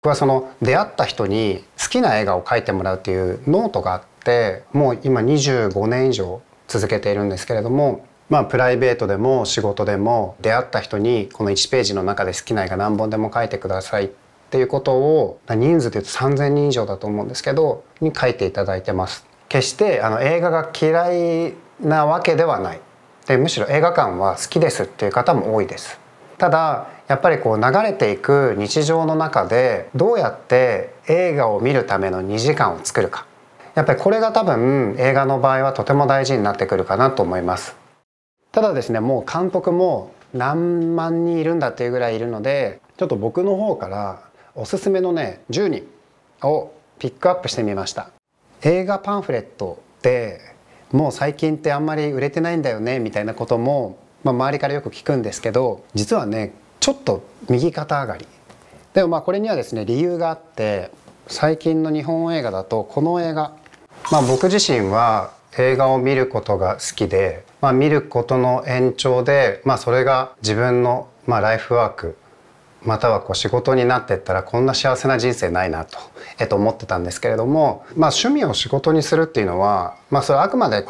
僕はその出会った人に好きな映画を描いてもらうっていうノートがあってもう今25年以上続けているんですけれどもまあプライベートでも仕事でも出会った人にこの1ページの中で好きな絵が何本でも描いてくださいっていうことを人数でいうと3,000人以上だと思うんですけどに書いていただいてます。決してあの映画が嫌いなわけではないでむしろ映画館は好きですっていう方も多いです。ただやっぱりこう流れていく日常の中でどうやって映画を見るための2時間を作るかやっぱりこれが多分映画の場合はとても大事になってくるかなと思いますただですねもう監督も何万人いるんだっていうぐらいいるのでちょっと僕の方からおすすめのね10人をピックアップしてみました映画パンフレットってもう最近ってあんまり売れてないんだよねみたいなこともまあ、周りからよく聞くんですけど実はねちょっと右肩上がりでもまあこれにはですね理由があって最近の日本映画だとこの映画、まあ、僕自身は映画を見ることが好きで、まあ、見ることの延長で、まあ、それが自分のまあライフワークまたはこう仕事になってったらこんな幸せな人生ないなと,、えっと思ってたんですけれども、まあ、趣味を仕事にするっていうのは、まあ、それはあくまで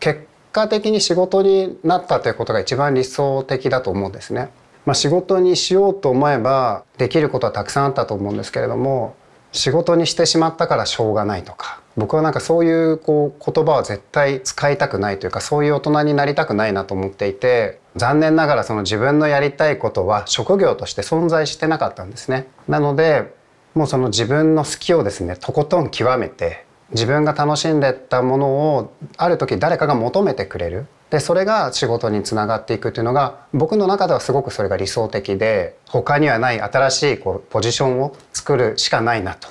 結果的に仕事になったということが一番理想的だと思うんですね。まあ、仕事にしようと思えばできることはたくさんあったと思うんですけれども仕事にしてしまったからしょうがないとか僕はなんかそういうこう言葉は絶対使いたくないというかそういう大人になりたくないなと思っていて残念ながらその自分のやりたいことは職業として存在してなかったんですね。なのでもうその自分の好きをですねとことん極めて自分が楽しんでったものをある時誰かが求めてくれるでそれが仕事につながっていくっていうのが僕の中ではすごくそれが理想的で他にはない新しいこうポジションを作るしかないなと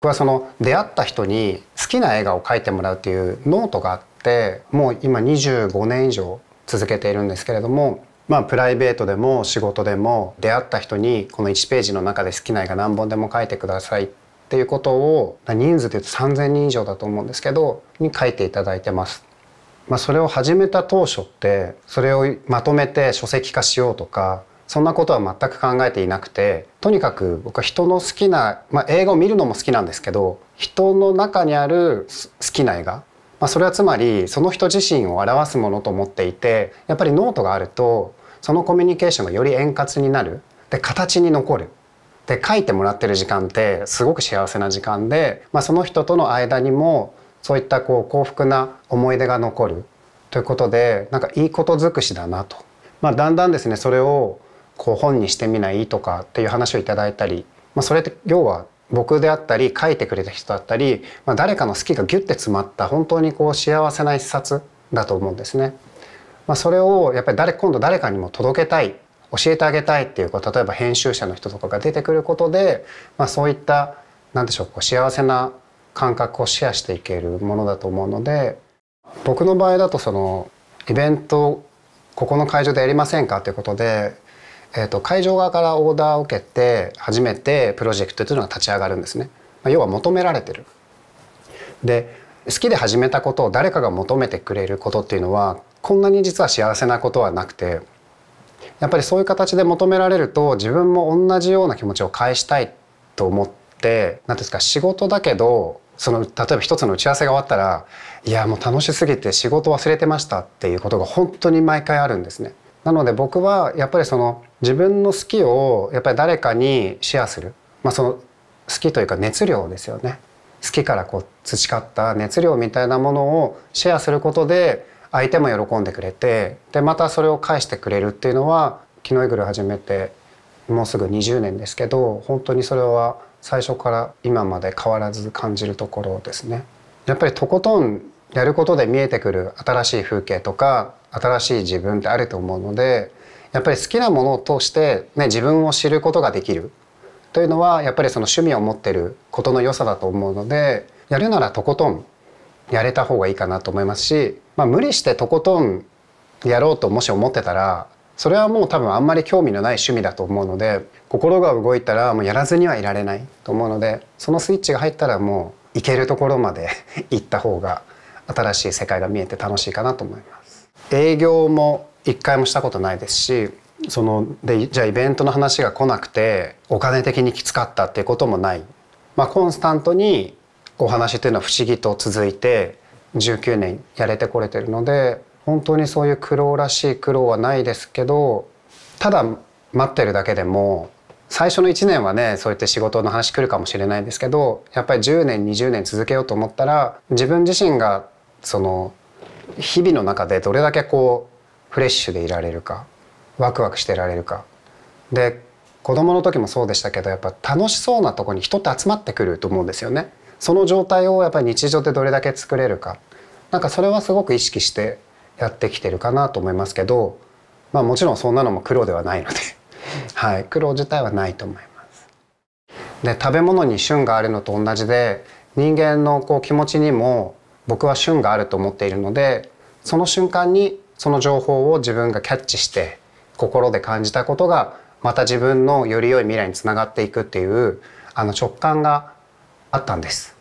僕はその出会った人に好きな映画を描いてもらうっていうノートがあってもう今25年以上続けているんですけれどもまあ、プライベートでも仕事でも出会った人にこの1ページの中で好きな絵が何本でも描いてくださいっていうことを人数で言うと3,000人以上だと思うんですけどに書いていただいてます。まあ、それを始めた当初ってそれをまとめて書籍化しようとかそんなことは全く考えていなくてとにかく僕は人の好きな、まあ、映画を見るのも好きなんですけど人の中にある好きな映画まあ、それはつまりその人自身を表すものと思っていてやっぱりノートがあるとそのコミュニケーションがより円滑になるで形に残るで書いてもらってる時間ってすごく幸せな時間で、まあ、その人との間にもそういったこう幸福な思い出が残るということでなんかいいこと尽くしだなと、まあ、だんだんですねそれをこう本にしてみないとかっていう話をいただいたり、まあ、それって要は僕であったり書いてくれた人だったり、まあ、誰かの好きがギュッて詰まった本当にこう幸せな一冊だと思うんですね。まあ、それをやっぱり誰今度誰かにも届けたい教えてあげたいっていうこう例えば編集者の人とかが出てくることで、まあ、そういった何でしょうこう幸せな感覚をシェアしていけるものだと思うので僕の場合だとそのイベントここの会場でやりませんかということで、えー、と会場側からオーダーを受けて初めてプロジェクトというのが立ち上がるんですね。まあ、要は求められてるで好きで始めたことを誰かが求めてくれることっていうのはこんなに実は幸せなことはなくてやっぱりそういう形で求められると自分も同じような気持ちを返したいと思って何ですか仕事だけどその例えば一つの打ち合わせが終わったら「いやもう楽しすぎて仕事忘れてました」っていうことが本当に毎回あるんですね。なので僕はやっぱりその自分の好きをやっぱり誰かにシェアする、まあ、その好きというか熱量ですよね。好きからこう培った熱量みたいなものをシェアすることで相手も喜んでくれてでまたそれを返してくれるっていうのはキノイグル始めてもうすぐ20年ですけど本当にそれは最初から今まで変わらず感じるところですね。やっぱりとことんやることで見えてくる新しい風景とか新しい自分ってあると思うのでやっぱり好きなものを通して、ね、自分を知ることができるというのはやっぱりその趣味を持ってることの良さだと思うのでやるならとことんやれた方がいいかなと思いますし、まあ、無理してとことんやろうともし思ってたらそれはもう多分あんまり興味のない趣味だと思うので心が動いたらもうやらずにはいられないと思うのでそのスイッチが入ったらもう行けるところまで 行った方が新しい世界が見えて楽しいかなと思います。営業も一回もしたことないですしそのでじゃあイベントの話が来なくてお金的にきつかったっていうこともない、まあ、コンスタントにお話っていうのは不思議と続いて19年やれてこれてるので本当にそういう苦労らしい苦労はないですけどただ待ってるだけでも最初の1年はねそうやって仕事の話来るかもしれないんですけどやっぱり10年20年続けようと思ったら自分自身がその日々の中でどれだけこうフレッシュでいられるかワクワクしてられるかで子供の時もそうでしたけどやっぱ楽しそうなとこに人って集まってくると思うんですよね。その状態をやっぱり日常でどれだけ作れるかなんかそれはすごく意識してやってきてるかなと思いますけど、まあ、もちろんそんなのも苦労ではないので、はい、苦労自体はないと思います。で食べ物に旬があるのと同じで人間のこう気持ちにも僕は旬があると思っているのでその瞬間にその情報を自分がキャッチして心で感じたことがまた自分のより良い未来につながっていくっていうあの直感があったんです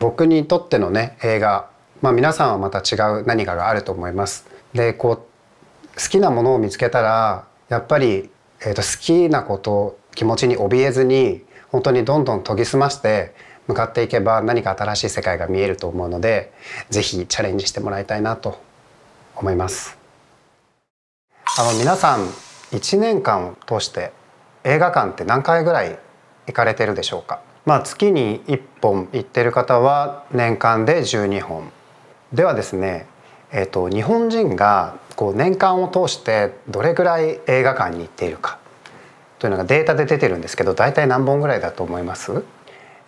僕にとってのね映画まあ皆さんはまた違う何かがあると思いますでこう好きなものを見つけたらやっぱり、えー、と好きなこと気持ちに怯えずに本当にどんどん研ぎ澄まして向かっていけば何か新しい世界が見えると思うので是非チャレンジしてもらいたいなと思いますあの皆さん1年間を通して映画館って何回ぐらい行かれてるでしょうかまあ、月に1本行ってる方は年間で12本ではですね、えーと、日本人がこう年間を通してどれぐらい映画館に行っているかというのがデータで出てるんですけど大体何本ぐらいだと思います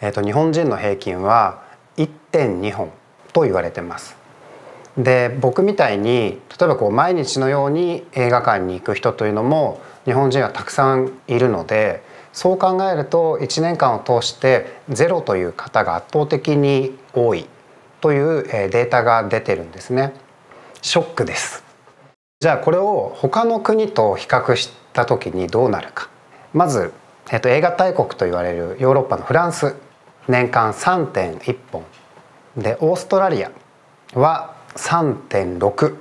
えーと、と日本人の平均は1.2本と言われてますで僕みたいに例えばこう毎日のように映画館に行く人というのも日本人はたくさんいるのでそう考えると1年間を通してゼロという方が圧倒的に多いというデータが出てるんですねショックですじゃあこれを他の国と比較した時にどうなるかまず、えっと、映画大国と言われるヨーロッパのフランス年間3.1本でオーストラリアは3.6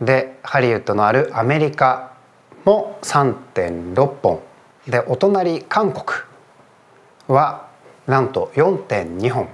でハリウッドのあるアメリカも3.6本でお隣韓国はなんと4.2本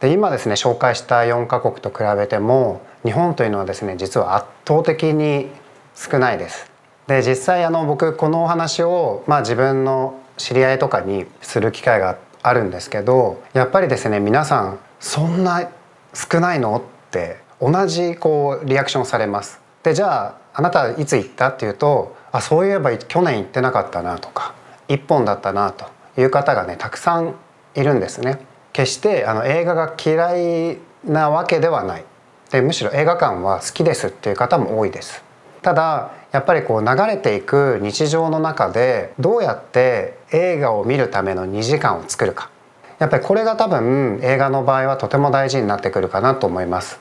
で今ですね紹介した4カ国と比べても日本というのはですね実は圧倒的に少ないです。で実際あの僕このお話を、まあ、自分の知り合いとかにする機会があるんですけどやっぱりですね皆さん「そんな少ないの?」って同じこうリアクションされます。でじゃああなたいつ行ったっていうとあそういえば去年行ってなかったなとか1本だったなという方がねたくさんいるんですね。決してあの映画が嫌いなわけではないでむしろ映画館は好きですっていう方も多いです。ただやっぱりこう流れていく日常の中でどうやって映画を見るための2時間を作るかやっぱりこれが多分映画の場合はとても大事になってくるかなと思います。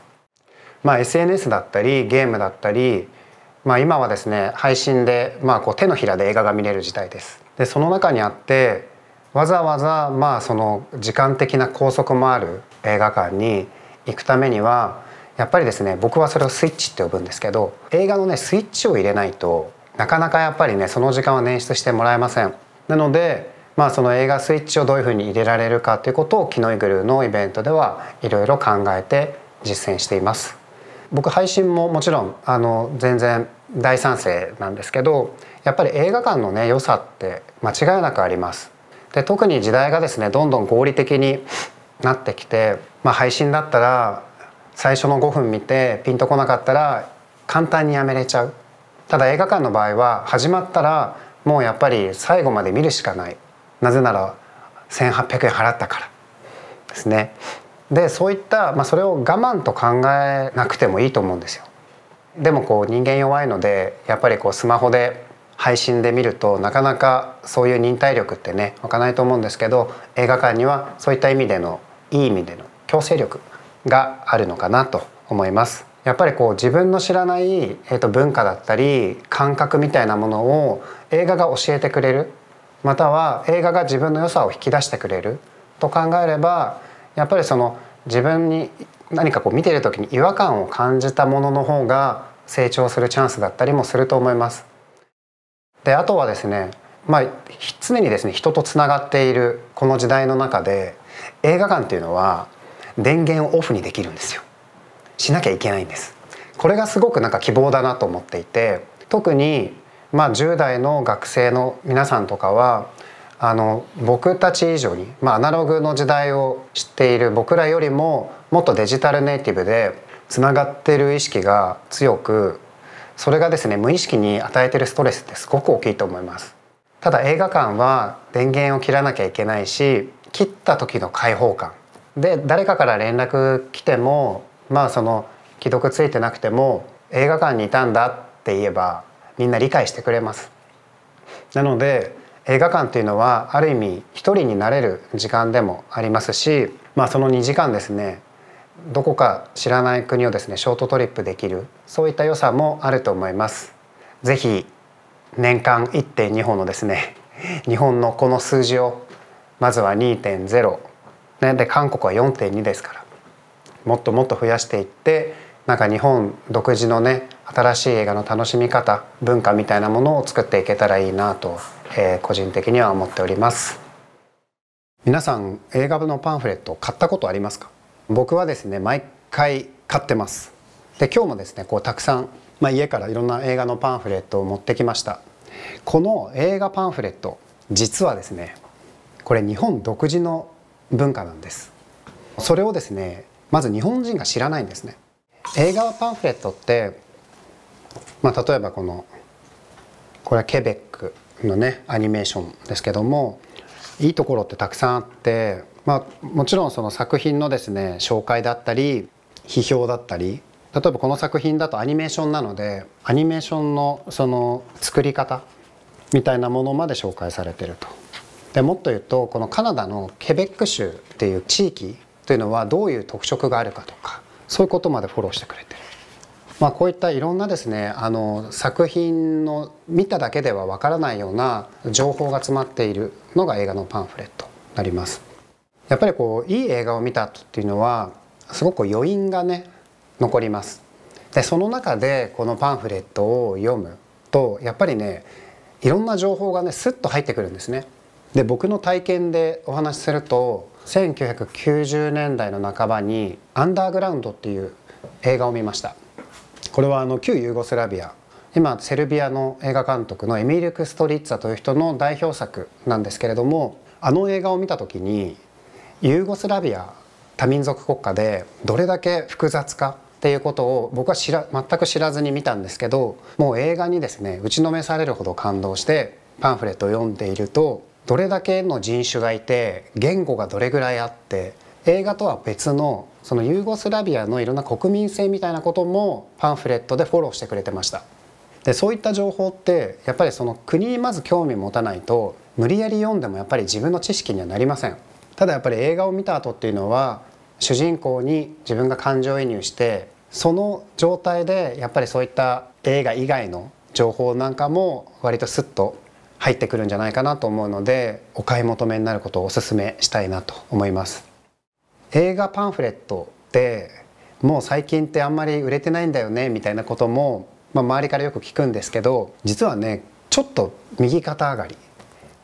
まあ、SNS だったりゲームだったりまあ、今はですね配信で、まあ、こう手のひらで映画が見れる時代です。でその中にあってわざわざまあその時間的な拘束もある映画館に行くためにはやっぱりですね僕はそれをスイッチって呼ぶんですけど映画のねスイッチを入れないとなかなかやっぱりねその時間は捻出してもらえません。なのでまあその映画スイッチをどういうふうに入れられるかということをキノイグルーのイベントではいろいろ考えて実践しています。僕配信ももちろんあの全然大賛成なんですけどやっぱり映画館のね良さって間違いなくあります。で特に時代がですねどんどん合理的になってきて、まあ、配信だったら最初の5分見てピンとこなかったら簡単にやめれちゃうただ映画館の場合は始まったらもうやっぱり最後まで見るしかないなぜなら1800円払ったからですねでそういった、まあ、それを我慢と考えなくてもいいと思うんですよでもこう人間弱いのでやっぱりこうスマホで配信で見るとなかなかそういう忍耐力ってね湧かないと思うんですけど映画館にはそういった意味でのいい意味での強制力があるのかなと思います。やっぱりこう自分の知らない、えー、と文化だったり感覚みたいなものを映画が教えてくれるまたは映画が自分の良さを引き出してくれると考えればやっぱりその自分に何かこう見てる時に違和感を感じたものの方が成長するチャンスだったりもすると思います。であとはですね、まあ、常にですね人とつながっているこの時代の中で映画館っていうのは電源をオフにできるんですよ。しなきゃいけないんです。これがすごくなんか希望だなと思っていて特にまあ10代の学生の皆さんとかはあの僕たち以上に、まあ、アナログの時代を知っている僕らよりももっとデジタルネイティブでつながってる意識が強くそれがですね無意識に与えてるストレスってすごく大きいと思いますただ映画館は電源を切らなきゃいけないし切った時の開放感で誰かから連絡来てもまあその既読ついてなくても映画館にいたんだって言えばみんな理解してくれますなので映画館というのはある意味一人になれる時間でもありますし、まあ、その2時間ですねどこか知らない国をですねショートトリップできるそういった良さもあると思います。ぜひ年間1.2本のですね 日本のこの数字をまずは2.0、ね、で韓国は4.2ですからもっともっと増やしていってなんか日本独自のね新しい映画の楽しみ方文化みたいなものを作っていけたらいいなとえー、個人的には思っております皆さん映画部のパンフレット買ったことありますか僕はですね毎回買ってますで今日もですねこうたくさん、まあ、家からいろんな映画のパンフレットを持ってきましたこの映画パンフレット実はですねこれ日本独自の文化なんですそれをですねまず日本人が知らないんですね映画パンフレットって、まあ、例えばこのこれはケベックのねアニメーションですけどもいいところってたくさんあって、まあ、もちろんその作品のですね紹介だったり批評だったり例えばこの作品だとアニメーションなのでアニメーションのその作り方みたいなものまで紹介されてると。でもっと言うとこのカナダのケベック州っていう地域というのはどういう特色があるかとかそういうことまでフォローしてくれてる。まあ、こういったいろんなですねあの作品の見ただけではわからないような情報が詰まっているのが映画のパンフレットなります。やっぱりこういい映画を見たっていうのはすごく余韻がね残ります。でその中でこのパンフレットを読むとやっぱりねいろんな情報がねスッと入ってくるんですね。で僕の体験でお話しすると1990年代の半ばに「アンダーグラウンド」っていう映画を見ました。これはあの旧ユーゴスラビア今セルビアの映画監督のエミリルクストリッツァという人の代表作なんですけれどもあの映画を見た時にユーゴスラビア多民族国家でどれだけ複雑かっていうことを僕は知ら全く知らずに見たんですけどもう映画にですね打ちのめされるほど感動してパンフレットを読んでいるとどれだけの人種がいて言語がどれぐらいあって映画とは別のそのユーゴスラビアのいろんな国民性みたいなこともパンフレットでフォローしてくれてましたでそういった情報ってやっぱりその国にまず興味持たないと無理やり読んでもやっぱり自分の知識にはなりませんただやっぱり映画を見た後っていうのは主人公に自分が感情移入してその状態でやっぱりそういった映画以外の情報なんかも割とスッと入ってくるんじゃないかなと思うのでお買い求めになることをお勧めしたいなと思います。映画パンフレットってもう最近ってあんまり売れてないんだよねみたいなことも、まあ、周りからよく聞くんですけど実はねちょっと右肩上がり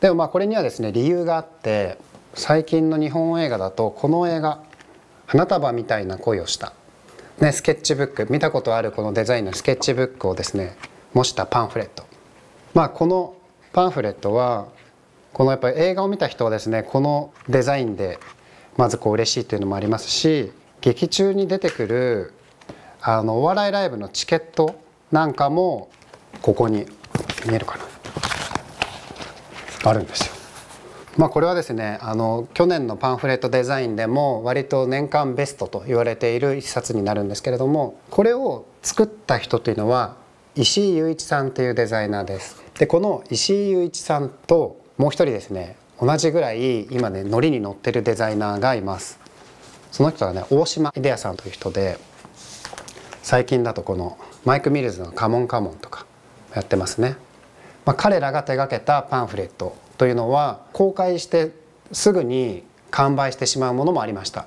でもまあこれにはですね理由があって最近の日本映画だとこの映画「花束みたいな恋をした」ね、スケッチブック見たことあるこのデザインのスケッチブックをですね模したパンフレット、まあ、このパンフレットはこのやっぱり映画を見た人はですねこのデザインでまずこう嬉しいというのもありますし劇中に出てくるあのお笑いライブのチケットなんかもここに見えるかなあるんですよ。まあ、これはですねあの去年のパンフレットデザインでも割と年間ベストと言われている一冊になるんですけれどもこれを作った人というのは石井雄一さんというデザイナーです。でこの石井雄一さんともう一人ですね同じぐらい今ねノリに乗ってるデザイナーがいますその人はね大島デアさんという人で最近だとこのマイク・ミルズの「カモンカモン」とかやってますね、まあ、彼らが手がけたパンフレットというのは公開してすぐに完売してしまうものもありました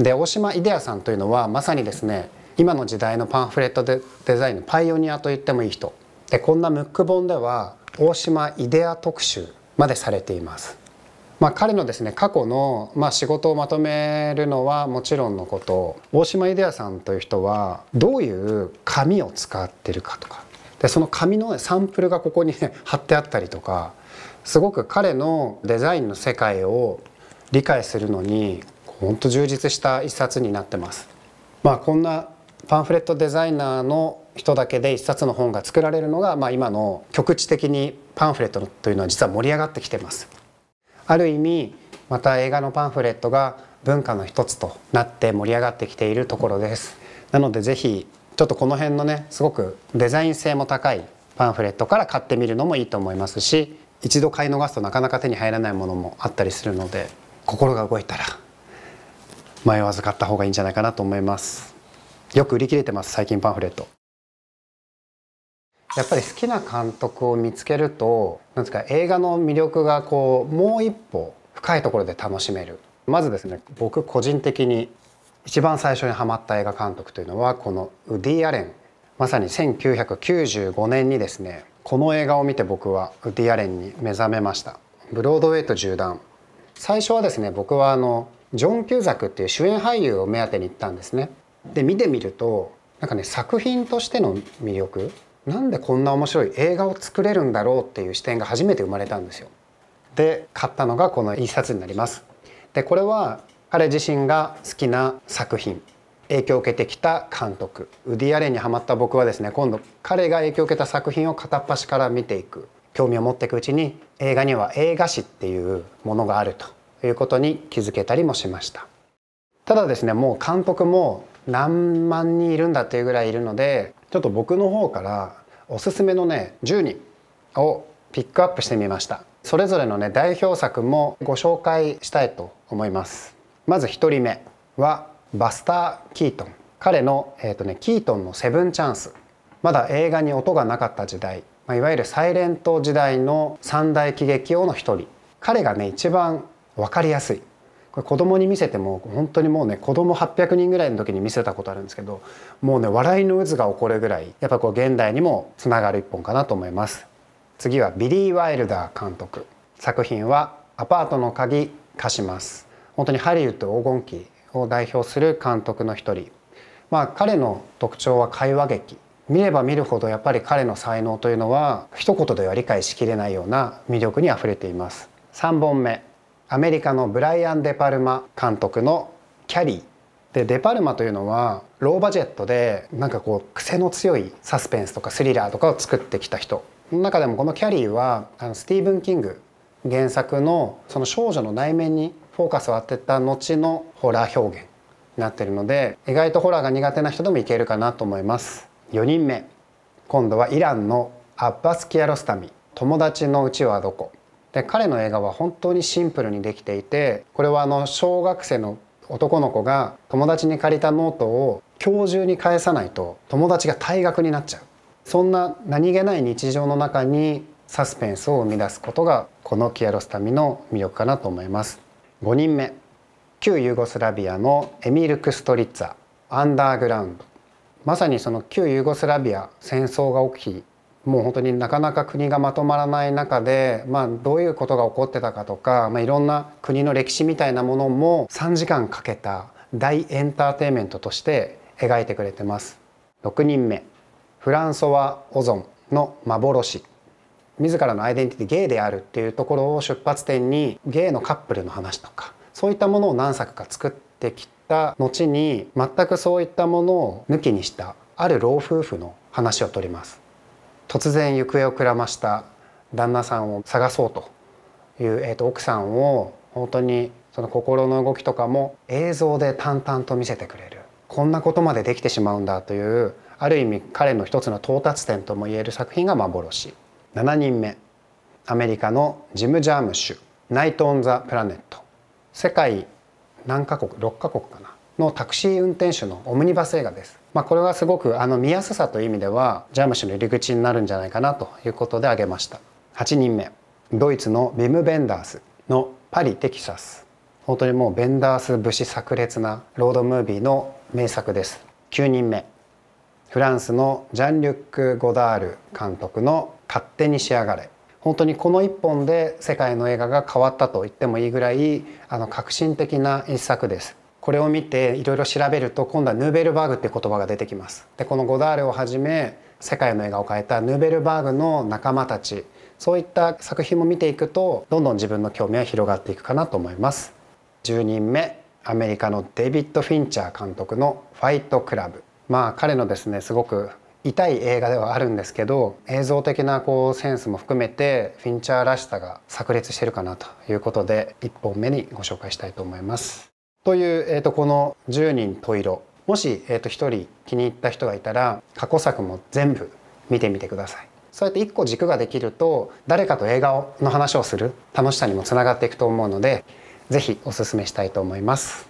で大島イデアさんというのはまさにですね今の時代のパンフレットデザインのパイオニアと言ってもいい人でこんなムック本では大島イデア特集までされていますまあ、彼のですね過去の、まあ、仕事をまとめるのはもちろんのこと大島デアさんという人はどういう紙を使ってるかとかでその紙の、ね、サンプルがここにね貼ってあったりとかすごく彼のデザインの世界を理解するのに本当充実した一冊になってます。まあ、こんなパンフレットデザイナーの人だけで一冊の本が作られるのが、まあ、今の局地的にパンフレットというのは実は盛り上がってきてます。ある意味また映画のパンフレットが文化の一つとなって盛り上がってきているところですなので是非ちょっとこの辺のねすごくデザイン性も高いパンフレットから買ってみるのもいいと思いますし一度買い逃すとなかなか手に入らないものもあったりするので心が動いたら迷わず買った方がいいんじゃないかなと思いますよく売り切れてます最近パンフレットやっぱり好きな監督を見つけるとなんですか映画の魅力がこうもう一歩深いところで楽しめるまずですね僕個人的に一番最初にハマった映画監督というのはこのウディ・アレンまさに1995年にですねこの映画を見て僕はウディ・アレンに目覚めましたブロードウェイと縦断最初はですね僕はあのジョン・キューザクっていう主演俳優を目当てに行ったんですねで見てみるとなんかね作品としての魅力なんでこんな面白い映画を作れるんだろうっていう視点が初めて生まれたんですよ。で買ったのがこの一冊になります。でこれは彼自身が好きな作品影響を受けてきた監督ウディ・アレンにハマった僕はですね今度彼が影響を受けた作品を片っ端から見ていく興味を持っていくうちに映画には映画史っていうものがあるということに気づけたりもしましたただですねもう監督も何万人いるんだっていうぐらいいるのでちょっと僕の方からおすすめのね10人をピックアップしてみましたそれぞれのね代表作もご紹介したいと思いますまず1人目はバスター・キートン彼の、えーとね、キートンの「セブンチャンス」まだ映画に音がなかった時代、まあ、いわゆるサイレント時代の三大喜劇王の一人彼がね一番分かりやすい子供に見せても本当にもうね子供800人ぐらいの時に見せたことあるんですけどもうね笑いの渦が起こるぐらいやっぱこう現代にもつながる一本かなと思います次はビリー・ワイルダー監督作品は「アパートの鍵貸します」本当にハリウッド黄金期を代表する監督の一人まあ彼の特徴は会話劇見れば見るほどやっぱり彼の才能というのは一言では理解しきれないような魅力にあふれています3本目アメリカのブライアン・デパルマ監督の「キャリー」でデパルマというのはローバジェットでなんかこう癖の強いサスペンスとかスリラーとかを作ってきた人の中でもこの「キャリーは」はスティーブン・キング原作のその少女の内面にフォーカスを当てた後のホラー表現になってるので意外とホラーが苦手な人でもいけるかなと思います4人目今度はイランのアッバス・キアロスタミ「友達のうちはどこ」で彼の映画は本当にシンプルにできていてこれはあの小学生の男の子が友達に借りたノートを今日中に返さないと友達が退学になっちゃうそんな何気ない日常の中にサスペンスを生み出すことがこのキアロスタミの魅力かなと思います5人目旧ユーゴスラビアのエミル・クストリッツァアンダーグラウンドまさにその旧ユーゴスラビア戦争が起きもう本当になかなか国がまとまらない中で、まあ、どういうことが起こってたかとか、まあ、いろんな国の歴史みたいなものも3時間かけた大エンターテインメントとして描いてくれてます6人目フランソワ・オゾンの幻自らのアイデンティティゲイであるっていうところを出発点にゲイのカップルの話とかそういったものを何作か作ってきた後に全くそういったものを抜きにしたある老夫婦の話を取ります突然行方をくらました旦那さんを探そうという、えーと、奥さんを本当にその心の動きとかも映像で淡々と見せてくれるこんなことまでできてしまうんだというある意味彼の一つの到達点ともいえる作品が「幻」7人目アメリカのジム・ジャームシュ「ナイト・オン・ザ・プラネット」世界何カ国6カ国かなのタクシー運転手のオムニバス映画ですまあ、これはすごくあの見やすさという意味ではジャムシの入り口になるんじゃないかなということで挙げました8人目ドイツのビム・ベンダースのパリ・テキサス本当にもうベンダース武士炸裂なロードムービーの名作です9人目フランスのジャン・リュック・ゴダール監督の「勝手に仕上がれ」本当にこの一本で世界の映画が変わったと言ってもいいぐらいあの革新的な一作ですこれを見ていろいろ調べると今度はヌーベルバーグって言葉が出てきます。でこのゴダールをはじめ世界の映画を変えたヌーベルバーグの仲間たちそういった作品も見ていくとどんどん自分の興味は広がっていくかなと思います。10人目アメリカのデビッド・フィンチャー監督の「ファイトクラブ」まあ彼のですねすごく痛い映画ではあるんですけど映像的なこうセンスも含めてフィンチャーらしさが炸裂してるかなということで1本目にご紹介したいと思います。という、えーと、この10人十色もし、えーと、と1人気に入った人がいたら過去作も全部見てみてくださいそうやって1個軸ができると誰かと映画の話をする楽しさにもつながっていくと思うので是非おすすめしたいと思います